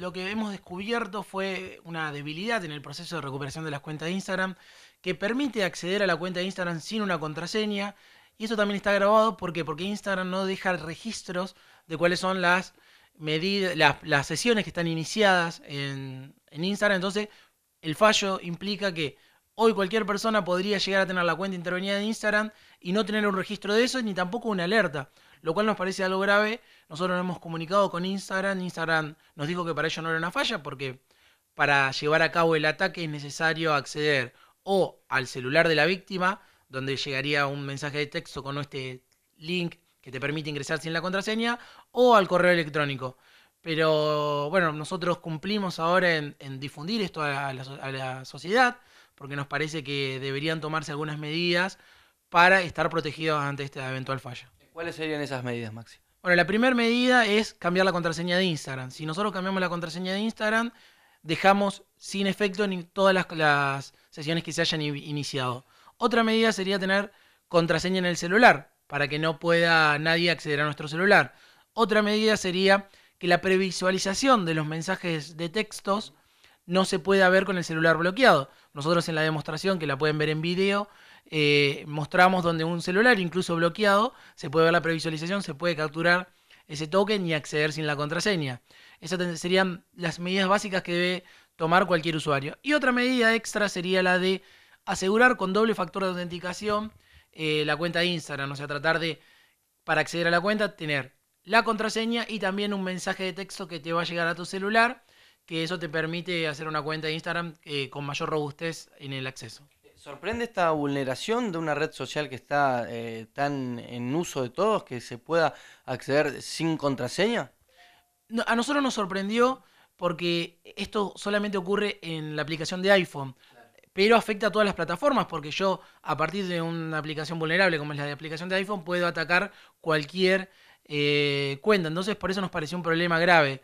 lo que hemos descubierto fue una debilidad en el proceso de recuperación de las cuentas de Instagram que permite acceder a la cuenta de Instagram sin una contraseña. Y eso también está grabado ¿por qué? porque Instagram no deja registros de cuáles son las, medidas, las, sesiones que están iniciadas en, en Instagram. Entonces, el fallo implica que Hoy cualquier persona podría llegar a tener la cuenta intervenida de Instagram y no tener un registro de eso ni tampoco una alerta, lo cual nos parece algo grave. Nosotros hemos comunicado con Instagram, Instagram nos dijo que para ello no era una falla porque para llevar a cabo el ataque es necesario acceder o al celular de la víctima, donde llegaría un mensaje de texto con este link que te permite ingresar sin la contraseña, o al correo electrónico. Pero bueno, nosotros cumplimos ahora en, difundir esto a la, sociedad, porque nos parece que deberían tomarse algunas medidas para estar protegidos ante esta eventual falla. ¿Cuáles serían esas medidas, Maxi? Bueno, la primera medida es cambiar la contraseña de Instagram. Si nosotros cambiamos la contraseña de Instagram, dejamos sin efecto ni todas las sesiones que se hayan iniciado. Otra medida sería tener contraseña en el celular, para que no pueda nadie acceder a nuestro celular. Otra medida sería que la previsualización de los mensajes de textos no se puede ver con el celular bloqueado. Nosotros en la demostración, que la pueden ver en video, eh, mostramos donde un celular, incluso bloqueado, se puede ver la previsualización, se puede capturar ese token y acceder sin la contraseña. Esas serían las medidas básicas que debe tomar cualquier usuario. Y otra medida extra sería la de asegurar con doble factor de autenticación eh, la cuenta de Instagram, o sea, tratar de, para acceder a la cuenta, tener la contraseña y también un mensaje de texto que te va a llegar a tu celular, que eso te permite hacer una cuenta de Instagram eh, con mayor robustez en el acceso. ¿Sorprende esta vulneración de una red social que está eh, tan en uso de todos, que se pueda acceder sin contraseña? a nosotros nos sorprendió porque esto solamente ocurre en la aplicación de iPhone, pero afecta a todas las plataformas, porque yo a partir de una aplicación vulnerable como es la de aplicación de iPhone puedo atacar cualquier eh, cuenta. Entonces, por eso nos pareció un problema grave